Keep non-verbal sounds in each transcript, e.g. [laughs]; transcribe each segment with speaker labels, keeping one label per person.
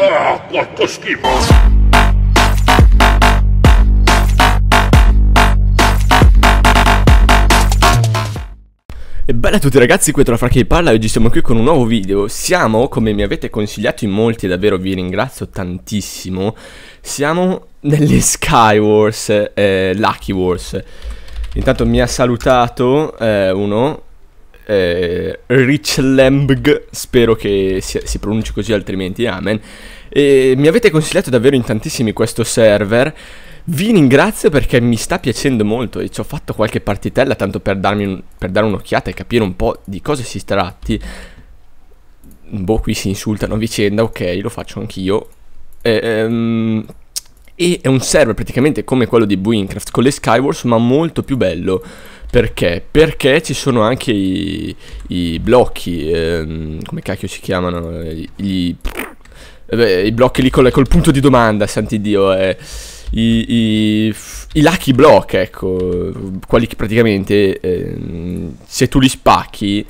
Speaker 1: Ah, quanto schifo! E bella a tutti ragazzi, qui è Trafra che parla e oggi siamo qui con un nuovo video Siamo, come mi avete consigliato in molti e davvero vi ringrazio tantissimo Siamo nelle [laughs] Sky Wars, eh, Lucky Wars Intanto mi ha salutato eh, uno eh, Rich spero che si, si pronunci così altrimenti, amen. E mi avete consigliato davvero in tantissimi questo server. Vi ringrazio perché mi sta piacendo molto e ci ho fatto qualche partitella tanto per, un, per dare un'occhiata e capire un po' di cosa si tratti. Boh, qui si insultano a vicenda, ok, lo faccio anch'io. Ehm e è un server praticamente come quello di Minecraft con le Skywars ma molto più bello. Perché? Perché ci sono anche i, i blocchi, ehm, come cacchio si chiamano? I, eh, i blocchi lì col, col, punto di domanda, santi Dio, eh. I, i, i lucky block, ecco, quelli che praticamente eh, se tu li spacchi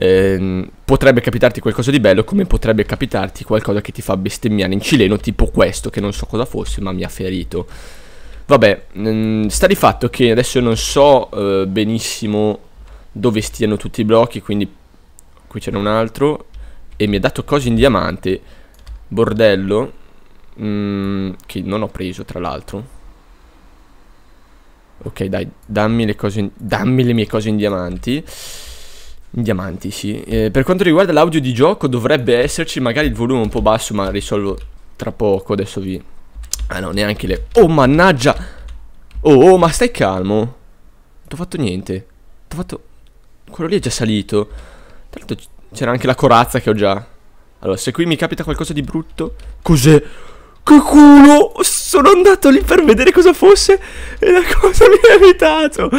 Speaker 1: Ehm, potrebbe capitarti qualcosa di bello come potrebbe capitarti qualcosa che ti fa bestemmiare in cileno, tipo questo che non so cosa fosse ma mi ha ferito. Vabbè, mh, mm, sta di fatto che adesso non so eh, benissimo dove stiano tutti i blocchi, quindi qui c'era un altro e mi ha dato cose in diamante, bordello, mh, mm, che non ho preso tra l'altro. Ok, dai, dammi le, cose in... dammi le mie cose in diamanti. Diamanti, sì. Eh, per quanto riguarda l'audio di gioco, dovrebbe esserci magari il volume un po' basso, ma risolvo tra poco. Adesso vi. Ah no, neanche le. Oh, mannaggia! Oh, oh ma stai calmo. Non ho fatto niente. T'ho fatto. Quello lì è già salito. Tra l'altro c'era anche la corazza che ho già. Allora, se qui mi capita qualcosa di brutto. Cos'è? Che culo! Sono andato lì per vedere cosa fosse e la cosa [laughs] mi ha evitato!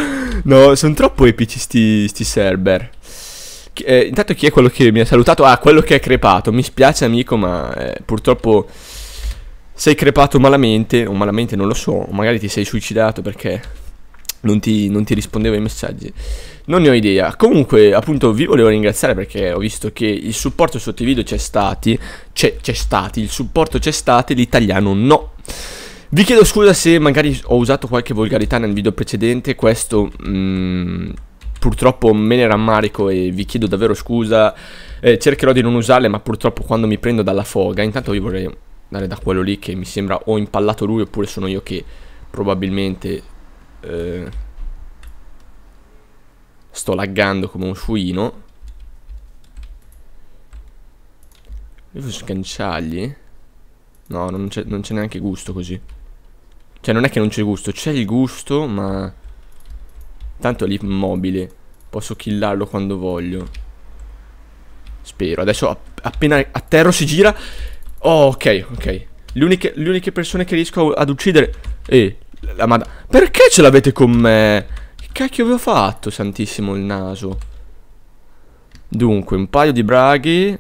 Speaker 1: No, sono troppo epici sti, sti server. Eh, intanto chi è quello che mi ha salutato? Ah, quello che è crepato. Mi spiace amico, ma eh, purtroppo sei crepato malamente, o malamente non lo so, magari ti sei suicidato perché non ti, non ti rispondevo ai messaggi. Non ne ho idea. Comunque, appunto, vi volevo ringraziare perché ho visto che il supporto sotto i video c'è stati. C'è, c'è stati, il supporto c'è stato, l'italiano no. Vi chiedo scusa se magari ho usato qualche volgarità nel video precedente, questo... Mm, purtroppo me ne rammarico e vi chiedo davvero scusa. Eh, cercherò di non usarle, ma purtroppo quando mi prendo dalla foga, intanto io vorrei andare da quello lì che mi sembra o impallato lui oppure sono io che probabilmente eh, sto laggando come un suino. Devo sganciargli? No, non c'è neanche gusto così. Cioè, non è che non c'è gusto, c'è il gusto, ma... Tanto è lì immobile. Posso killarlo quando voglio. Spero. Adesso appena atterro si gira. Oh, ok, ok. Le uniche, le uniche persone che riesco ad uccidere... Eh, la madda... Perché ce l'avete con me? Che cacchio vi ho fatto, santissimo il naso? Dunque, un paio di braghi.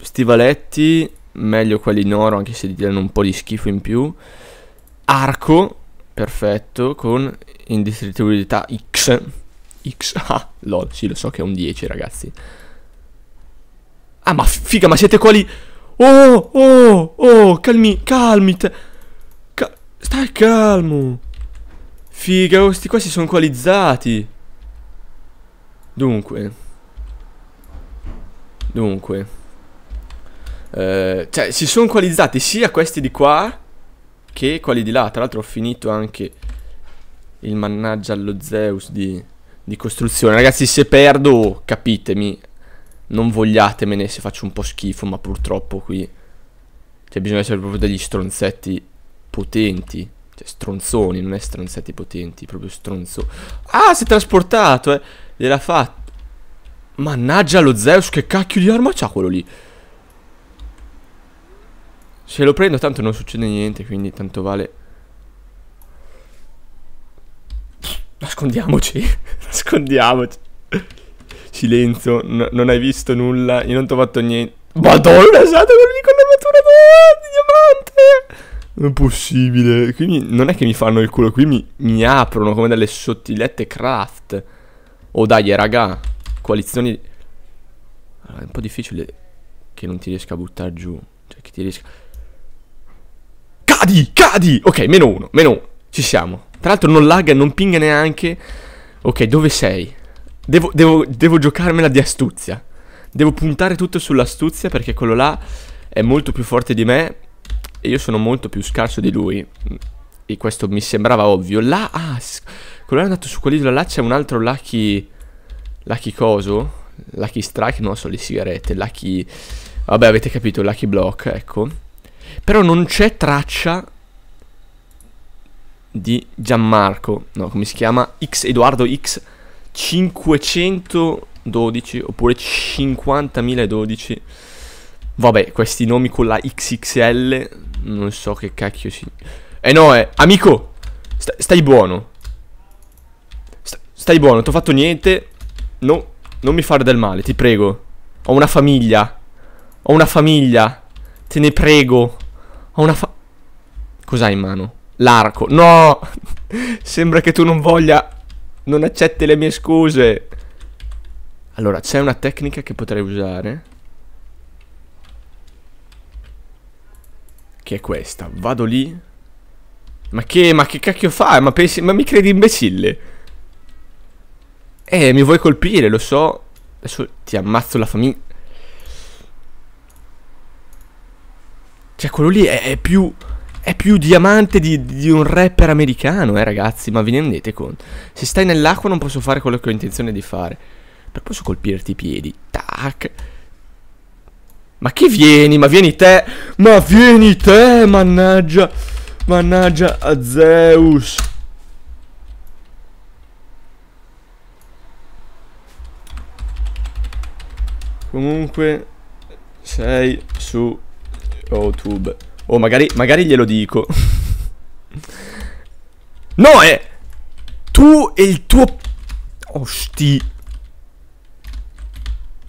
Speaker 1: Stivaletti. Meglio quelli in oro, anche se gli danno un po' di schifo in più. Arco. Perfetto. Con indistruttibilità X. [laughs] Ah, lol, sì, lo so che è un 10, ragazzi. Ah, ma figa, ma siete quali... Oh, oh, oh, calmi, calmi. Cal stai calmo. Figa, questi qua si sono qualizzati. Dunque. Dunque. Eh, cioè, si sono qualizzati sia questi di qua che quelli di là. Tra l'altro ho finito anche il mannaggia allo Zeus di, di costruzione. Ragazzi, se perdo, oh, capitemi. Non vogliatemene se faccio un po' schifo, ma purtroppo qui... Cioè, bisogna essere proprio degli stronzetti potenti. Cioè, stronzoni, non è stronzetti potenti, proprio stronzo. Ah, si è trasportato, eh. Gliel'ha fatto. Mannaggia allo Zeus, che cacchio di arma c'ha quello lì? Se lo prendo tanto non succede niente, quindi tanto vale... Nascondiamoci. [laughs] Nascondiamoci. Silenzio, no, non hai visto nulla, io non ti ho fatto niente. Madonna, santa, quello con l'armatura di diamante! Non è possibile. Quindi non è che mi fanno il culo, qui mi, mi aprono come delle sottilette craft. Oh dai, raga. Coalizioni... Allora, è un po' difficile che non ti riesca a buttare giù. Cioè, che ti riesca... Cadi, cadi! Ok, meno uno, meno uno. Ci siamo. Tra l'altro non lagga, non pinga neanche. Ok, dove sei? Devo, devo, devo giocarmela di astuzia. Devo puntare tutto sull'astuzia perché quello là è molto più forte di me e io sono molto più scarso di lui. E questo mi sembrava ovvio. Ah, là, ah, quello è andato su quell'isola là, c'è un altro Lucky... Lucky coso? Lucky strike, no, so, le sigarette. Lucky... Vabbè, avete capito, Lucky block, ecco. Però non c'è traccia di Gianmarco, no, come si chiama? X Edoardo X 512 oppure 50012. Vabbè, questi nomi con la XXL non so che cacchio si. Eh no, eh, amico, st- stai buono. St- stai buono, non ti ho fatto niente. No, non mi fare del male, ti prego. Ho una famiglia. Ho una famiglia. Te ne prego. Ho una fa... Cos'hai in mano? L'arco. No! Sembra che tu non voglia... Non accetti le mie scuse. Allora, c'è una tecnica che potrei usare. Che è questa. Vado lì. Ma che, ma che cacchio fa? Ma, pensi, ma mi credi imbecille? Eh, mi vuoi colpire, lo so. Adesso ti ammazzo la famiglia. Cioè, quello lì è, è più è più diamante di, di un rapper americano, eh ragazzi, ma vi ne rendete conto? Se stai nell'acqua non posso fare quello che ho intenzione di fare. Però posso colpirti i piedi. Tac. Ma che vieni? Ma vieni te! Ma vieni te, mannaggia! Mannaggia a Zeus! Comunque sei su YouTube. Oh, magari, magari glielo dico. no, è... Tu e il tuo... Osti...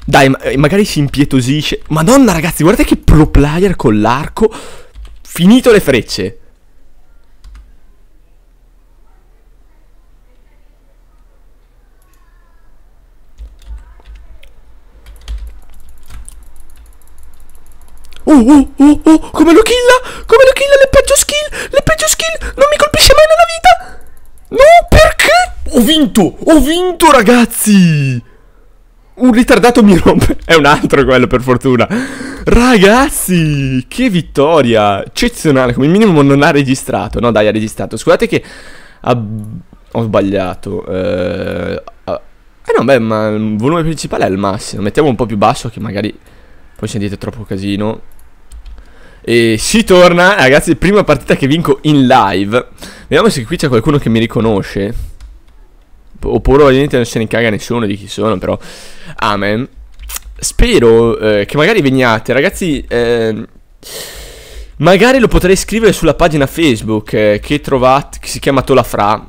Speaker 1: Dai, ma eh, magari si impietosisce. Madonna, ragazzi, guardate che pro player con l'arco. Finito le frecce. Oh, oh, oh, oh, come lo killa? Come lo killa? Le peggio skill? Le peggio skill? Non mi colpisce mai nella vita? No, perché? Ho vinto! Ho vinto, ragazzi! Un ritardato mi rompe. [laughs] È un altro quello, per fortuna. Ragazzi, che vittoria! Eccezionale, come minimo non ha registrato. No, dai, ha registrato. Scusate che... Ho sbagliato. Eh... eh no, beh, ma il volume principale è il massimo. Mettiamo un po' più basso che magari... Poi sentite troppo casino. E si torna, ragazzi, prima partita che vinco in live. Vediamo se qui c'è qualcuno che mi riconosce. Oppure ovviamente non se ne caga nessuno di chi sono, però... Amen. Spero eh, che magari veniate, ragazzi... Eh, magari lo potrei scrivere sulla pagina Facebook eh, che, trovate, che si chiama Tolafra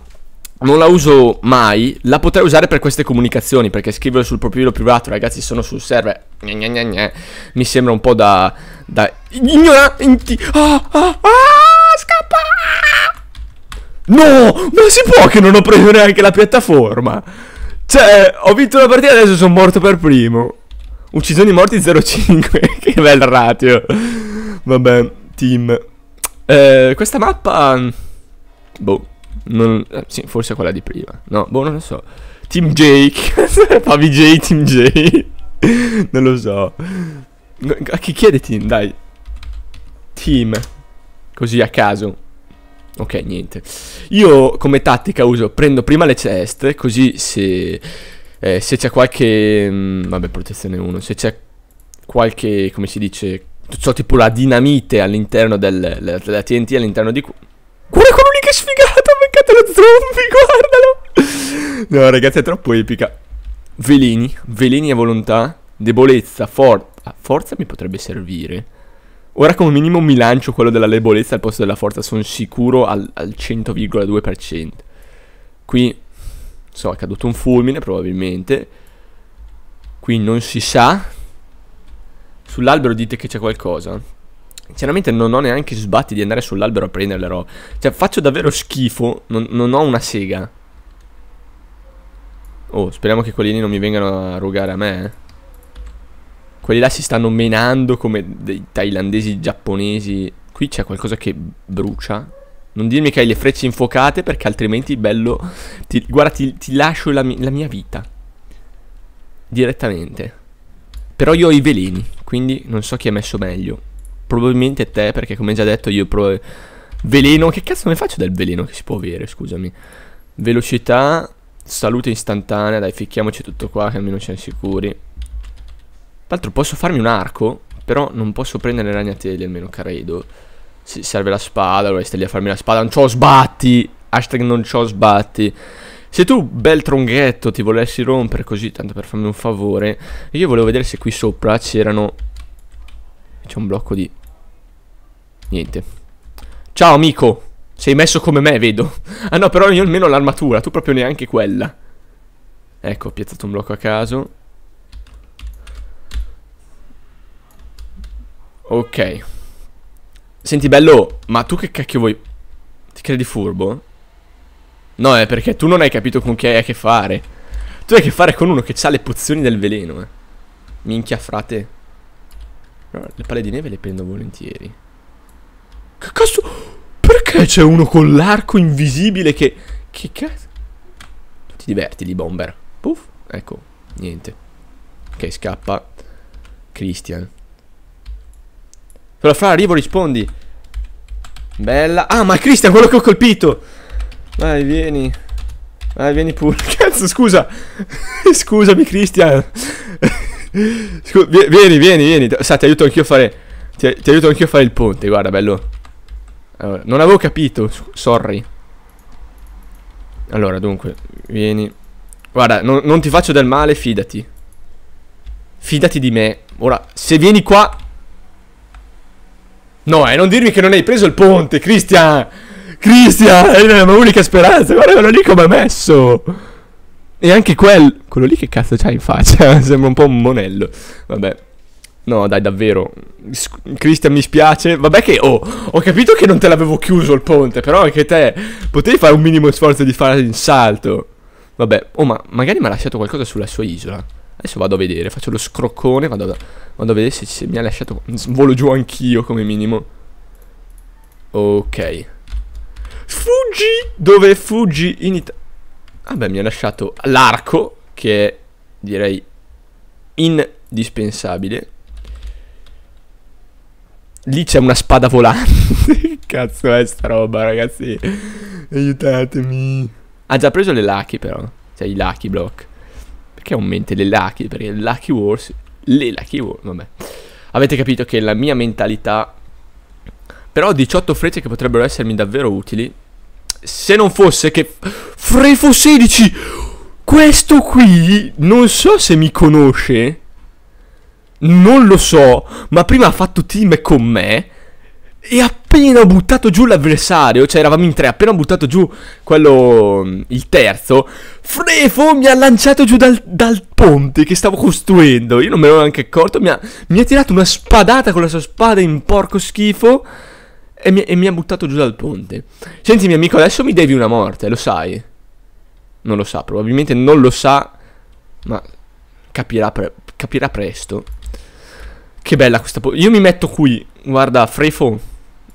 Speaker 1: non la uso mai, la potrei usare per queste comunicazioni, perché scrivere sul profilo privato, ragazzi, sono sul server, gne gne gne gne, mi sembra un po' da... da... ignoranti, ah, ah, ah, scappa! No, ma si può che non ho preso neanche la piattaforma? Cioè, ho vinto la partita e adesso sono morto per primo. Uccisioni morti 0,5, [laughs] che bel ratio. Vabbè, team. Eh, questa mappa... Boh. Non, eh, sì, forse quella di prima. No, boh, non lo so. Team Jake. [laughs] Fabi J, Team J. [laughs] non lo so. A chi chiede team? Dai. Team. Così a caso. Ok, niente. Io come tattica uso, prendo prima le chest, così se, eh, se c'è qualche... Mh, mm, vabbè, protezione 1, se c'è qualche, come si dice, C'ho tipo la dinamite all'interno del, la, la TNT all'interno di... Guarda quello lì che sfigato! Guardate lo zombie, [laughs] guardalo. No, ragazzi, è troppo epica. Veleni, veleni a volontà, debolezza, forza. Ah, forza mi potrebbe servire. Ora come minimo mi lancio quello della debolezza al posto della forza, sono sicuro al, al 100,2%. Qui, so, è caduto un fulmine probabilmente. Qui non si sa. Sull'albero dite che c'è qualcosa. Sinceramente non ho neanche sbatti di andare sull'albero a prendere le robe. Cioè, faccio davvero schifo. Non, non ho una sega. Oh, speriamo che quelli lì non mi vengano a rogare a me. Eh. Quelli là si stanno menando come dei thailandesi giapponesi. Qui c'è qualcosa che brucia. Non dirmi che hai le frecce infuocate perché altrimenti bello... Ti, guarda, ti, ti lascio la, la mia vita. Direttamente. Però io ho i veleni, quindi non so chi ha messo meglio probabilmente te, perché come già detto io provo... Veleno, che cazzo mi faccio del veleno che si può avere, scusami. Velocità, salute istantanea, dai, ficchiamoci tutto qua che almeno siamo sicuri. Tra l'altro posso farmi un arco, però non posso prendere le ragnatele almeno, credo. Si serve la spada, allora stai lì a farmi la spada, non c'ho sbatti! Hashtag non c'ho sbatti. Se tu, bel tronghetto, ti volessi rompere così, tanto per farmi un favore, io volevo vedere se qui sopra c'erano c'è un blocco di... Niente. Ciao amico. Sei messo come me, vedo. [laughs] Ah no, però io almeno l'armatura, tu proprio neanche quella. Ecco, ho piazzato un blocco a caso. Ok. Senti, bello, ma tu che cacchio vuoi... Ti credi furbo? No, è perché tu non hai capito con chi hai a che fare. Tu hai a che fare con uno che ha le pozioni del veleno, eh. Minchia, frate le palle di neve le prendo volentieri. Che cazzo? Perché c'è uno con l'arco invisibile che... Che cazzo? Tu ti diverti di bomber. Puff. Ecco, niente. Ok, scappa. Christian. Però fra, arrivo, rispondi. Bella. Ah, ma è Christian, quello che ho colpito. Vai, vieni. Vai, vieni pure. [laughs] Cazzo, scusa. [laughs] Scusami, Christian vieni, vieni, vieni. Sa, ti aiuto anch'io a fare. Ti, ti, aiuto anch'io a fare il ponte, guarda, bello. Allora, non avevo capito, sorry. Allora, dunque, vieni. Guarda, non, non ti faccio del male, fidati. Fidati di me. Ora, se vieni qua... No, eh, non dirmi che non hai preso il ponte, Cristian! Cristian, è la mia unica speranza, guarda, non lì come ha messo! E anche quel... Quello lì che cazzo c'ha in faccia? [laughs] Sembra un po' un monello. Vabbè. No, dai, davvero. S- Cristian, mi spiace. Vabbè che... Oh, ho capito che non te l'avevo chiuso il ponte, però anche te... Potevi fare un minimo sforzo di fare il salto. Vabbè. Oh, ma magari mi ha lasciato qualcosa sulla sua isola. Adesso vado a vedere. Faccio lo scroccone. Vado a, vado a vedere se, se mi ha lasciato... Volo giù anch'io, come minimo. Ok. Fuggi! Dove fuggi in Italia? Vabbè, mi ha lasciato l'arco, che è, direi, indispensabile. Lì c'è una spada volante. [laughs] Cazzo è sta roba, ragazzi? Aiutatemi. Ha già preso le lucky, però. Cioè, i lucky block. Perché ho in mente le lucky? Perché le lucky wars... Le lucky wars, vabbè. Avete capito che la mia mentalità... Però ho 18 frecce che potrebbero essermi davvero utili se non fosse che... Frefo 16! Questo qui, non so se mi conosce, non lo so, ma prima ha fatto team con me e appena ho buttato giù l'avversario, cioè eravamo in tre, appena ho buttato giù quello, il terzo, Frefo mi ha lanciato giù dal, dal ponte che stavo costruendo, io non me ne ero neanche accorto, mi ha, mi ha tirato una spadata con la sua spada in porco schifo e mi, e mi ha buttato giù dal ponte. Senti, mio amico, adesso mi devi una morte, lo sai? Non lo sa, probabilmente non lo sa, ma capirà, pre- capirà presto. Che bella questa... Po- Io mi metto qui, guarda, Frefo,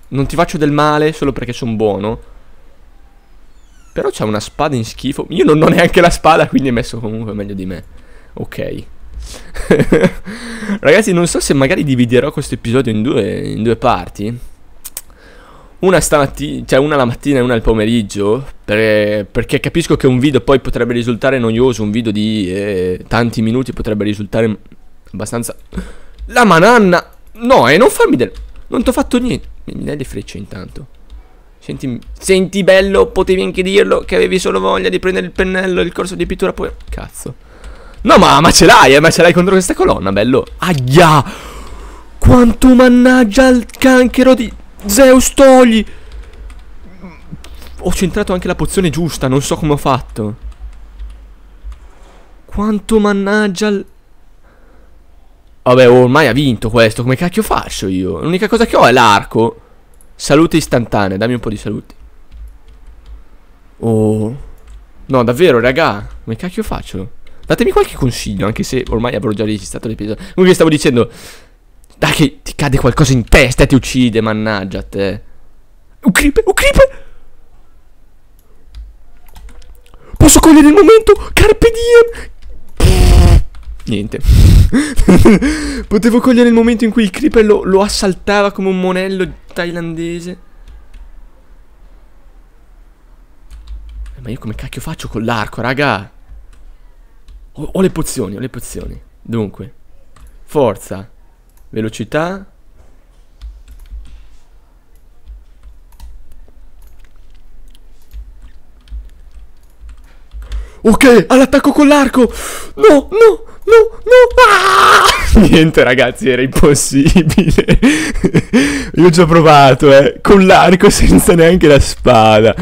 Speaker 1: non ti faccio del male solo perché sono buono. Però c'ha una spada in schifo. Io non ho neanche la spada, quindi è messo comunque meglio di me. Ok. [laughs] Ragazzi, non so se magari dividerò questo episodio in due, in due parti una, stamattina, cioè una la mattina e una il pomeriggio, per, perché capisco che un video poi potrebbe risultare noioso, un video di eh, tanti minuti potrebbe risultare abbastanza... La mananna! No, e eh, non farmi del... Non ti ho fatto niente. Mi dai le frecce intanto. Senti, senti bello, potevi anche dirlo che avevi solo voglia di prendere il pennello, il corso di pittura, poi... Cazzo. No, ma, ma ce l'hai, eh, ma ce l'hai contro questa colonna, bello. Aia! Quanto mannaggia il canchero di... Zeus, togli! Ho centrato anche la pozione giusta, non so come ho fatto. Quanto mannaggia... L... Vabbè, ormai ha vinto questo, come cacchio faccio io? L'unica cosa che ho è l'arco. Salute istantanea, dammi un po' di salute. Oh... No, davvero, raga, come cacchio faccio? Datemi qualche consiglio, anche se ormai avrò già registrato l'episodio. Comunque stavo dicendo... Dai che ti cade qualcosa in testa e ti uccide, mannaggia te. Un creeper, un creeper! Posso cogliere il momento? Carpe diem! Niente. [laughs] Potevo cogliere il momento in cui il creeper lo, lo assaltava come un monello thailandese. Eh, ma io come cacchio faccio con l'arco, raga? Ho, ho, le pozioni, ho le pozioni. Dunque. Forza velocità Ok, all'attacco con l'arco! No, no, no, no! Ah! [laughs] Niente ragazzi, era impossibile. [laughs] Io ci ho provato, eh, con l'arco senza neanche la spada.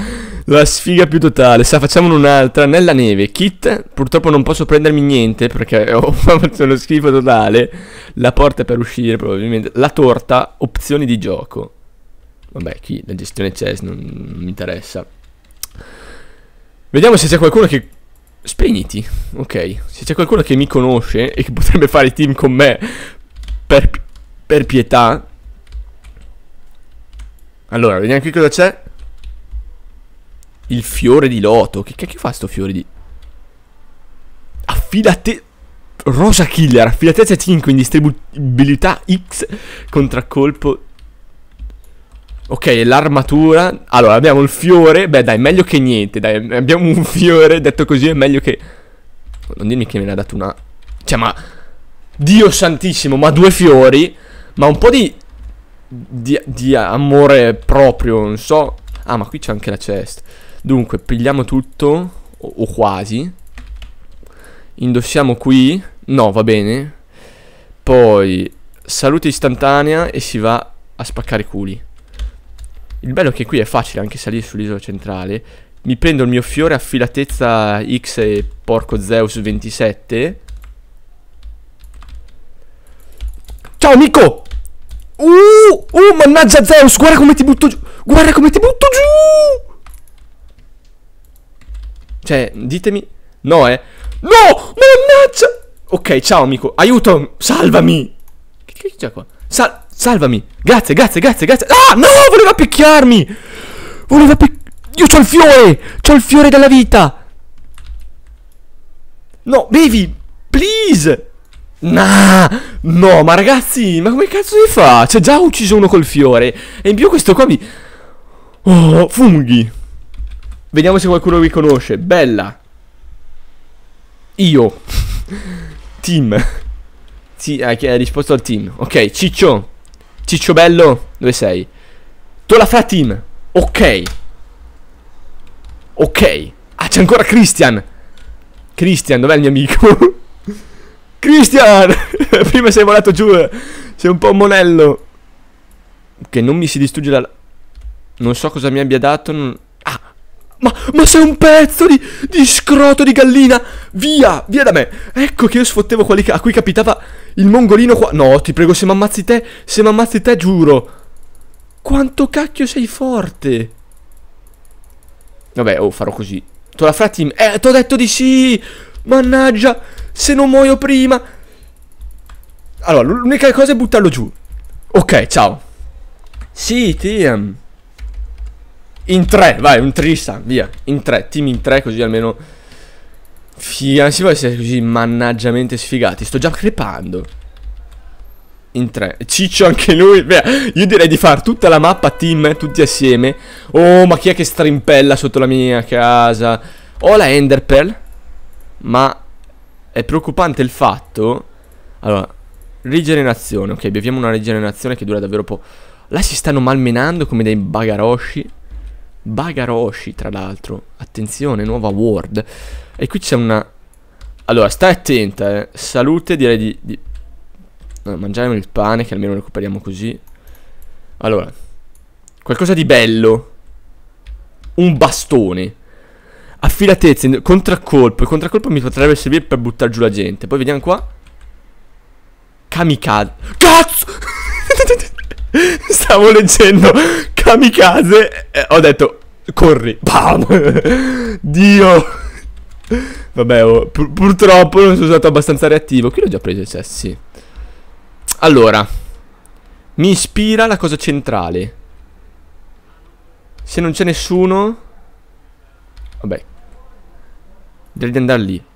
Speaker 1: La sfiga più totale. Sa, facciamone un'altra. Nella neve. Kit, purtroppo non posso prendermi niente perché [laughs] ho fatto lo schifo totale. La porta per uscire, probabilmente. La torta, opzioni di gioco. Vabbè, qui la gestione chess non, non mi interessa. Vediamo se c'è qualcuno che... Spegniti, ok. Se c'è qualcuno che mi conosce e che potrebbe fare team con me per, per pietà. Allora, vediamo qui cosa c'è. Il fiore di loto. Che cacchio fa sto fiore di... Affidate... Rosa Killer, affidatezza 5, indistribuibilità X, contraccolpo Ok, l'armatura. Allora, abbiamo il fiore. Beh, dai, meglio che niente. Dai, abbiamo un fiore. Detto così, è meglio che. Non dirmi che me ne ha dato una. Cioè, ma. Dio santissimo, ma due fiori. Ma un po' di. Di, di amore proprio, non so. Ah, ma qui c'è anche la cesta. Dunque, pigliamo tutto, o, o quasi. Indossiamo qui, no, va bene. Poi, salute istantanea e si va a spaccare culi. Il bello è che qui è facile anche salire sull'isola centrale. Mi prendo il mio fiore a filatezza X e porco Zeus 27. Ciao amico! Uh, uh, mannaggia Zeus, guarda come ti butto giù! Guarda come ti butto giù! Cioè, ditemi... No, eh. No! Mannaggia! Ok, ciao, amico. Aiuto! Salvami! Che cazzo c'è qua? Sal salvami! Grazie, grazie, grazie, grazie. Ah, no! Voleva picchiarmi! Voleva picchiarmi! Io ho il fiore! C'ho il fiore della vita! No, bevi! Please! Nah, no, ma ragazzi, ma come cazzo si fa? C'è già ucciso uno col fiore. E in più questo qua mi... Oh, funghi. Vediamo se qualcuno mi conosce. Bella. Io. [laughs] team. Sì, ha risposto al team. Ok, Ciccio. Ciccio bello, dove sei? Tolafra team. Ok. Ok. Ah, c'è ancora Christian. Christian, dov'è il mio amico? [laughs] Christian! [laughs] Prima sei volato giù. Sei un po' un monello. Che okay, non mi si distrugge la... Non so cosa mi abbia dato. Non... Ma, ma sei un pezzo di, di, scroto di gallina! Via, via da me! Ecco che io sfottevo quelli a cui capitava il mongolino qua. No, ti prego, se mi ammazzi te, se mi ammazzi te, giuro. Quanto cacchio sei forte! Vabbè, oh, farò così. Tu la fratti... Eh, t'ho detto di sì! Mannaggia, se non muoio prima... Allora, l'unica cosa è buttarlo giù. Ok, ciao. Sì, Tiam. Ehm, in tre, vai, un trista, via. In tre, team in tre, così almeno... Figa, non si può essere così mannaggiamente sfigati. Sto già crepando. In tre. Ciccio anche lui. Beh, io direi di fare tutta la mappa team, eh, tutti assieme. Oh, ma chi è che strimpella sotto la mia casa? Ho la Enderpearl. Ma è preoccupante il fatto... Allora, rigenerazione. Ok, beviamo una rigenerazione che dura davvero poco. Là si stanno malmenando come dei bagaroshi Bagaroshi, tra l'altro. Attenzione, nuova ward. E qui c'è una... Allora, stai attenta, eh. Salute, direi di... di... Eh, mangiamo il pane, che almeno recuperiamo così. Allora. Qualcosa di bello. Un bastone. Affilatezza, contraccolpo. Il contraccolpo mi potrebbe servire per buttare giù la gente. Poi vediamo qua. Kamikaze. Cazzo! [laughs] Stavo leggendo kamikaze. Eh, ho detto, corri. Bam. [laughs] Dio. Vabbè, oh, pur purtroppo non sono stato abbastanza reattivo. Qui l'ho già preso, cioè, sì. Allora, mi ispira la cosa centrale. Se non c'è nessuno... Vabbè. Direi di andare lì.